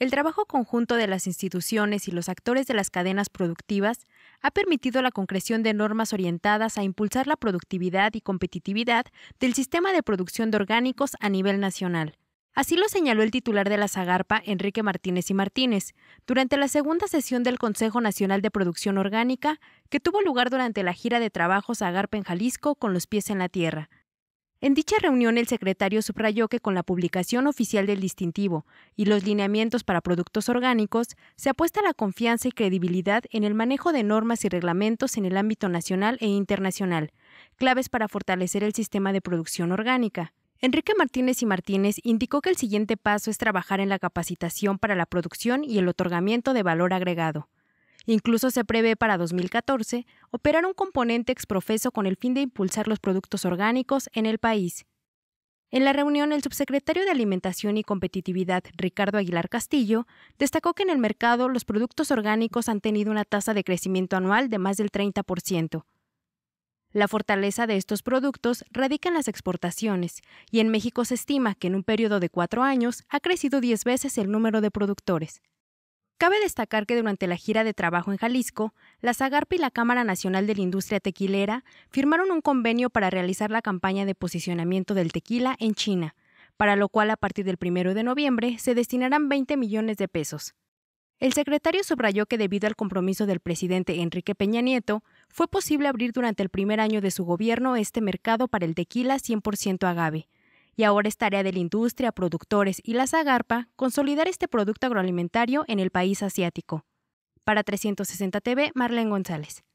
El trabajo conjunto de las instituciones y los actores de las cadenas productivas ha permitido la concreción de normas orientadas a impulsar la productividad y competitividad del sistema de producción de orgánicos a nivel nacional. Así lo señaló el titular de la Zagarpa, Enrique Martínez y Martínez, durante la segunda sesión del Consejo Nacional de Producción Orgánica, que tuvo lugar durante la gira de trabajo Zagarpa en Jalisco con los pies en la tierra. En dicha reunión el secretario subrayó que con la publicación oficial del distintivo y los lineamientos para productos orgánicos se apuesta la confianza y credibilidad en el manejo de normas y reglamentos en el ámbito nacional e internacional, claves para fortalecer el sistema de producción orgánica. Enrique Martínez y Martínez indicó que el siguiente paso es trabajar en la capacitación para la producción y el otorgamiento de valor agregado. Incluso se prevé para 2014 operar un componente exprofeso con el fin de impulsar los productos orgánicos en el país. En la reunión, el subsecretario de Alimentación y Competitividad, Ricardo Aguilar Castillo, destacó que en el mercado los productos orgánicos han tenido una tasa de crecimiento anual de más del 30%. La fortaleza de estos productos radica en las exportaciones, y en México se estima que en un periodo de cuatro años ha crecido diez veces el número de productores. Cabe destacar que durante la gira de trabajo en Jalisco, la Zagarpa y la Cámara Nacional de la Industria Tequilera firmaron un convenio para realizar la campaña de posicionamiento del tequila en China, para lo cual a partir del 1 de noviembre se destinarán 20 millones de pesos. El secretario subrayó que debido al compromiso del presidente Enrique Peña Nieto, fue posible abrir durante el primer año de su gobierno este mercado para el tequila 100% agave, y ahora es tarea de la industria, productores y la Zagarpa consolidar este producto agroalimentario en el país asiático. Para 360 TV, Marlene González.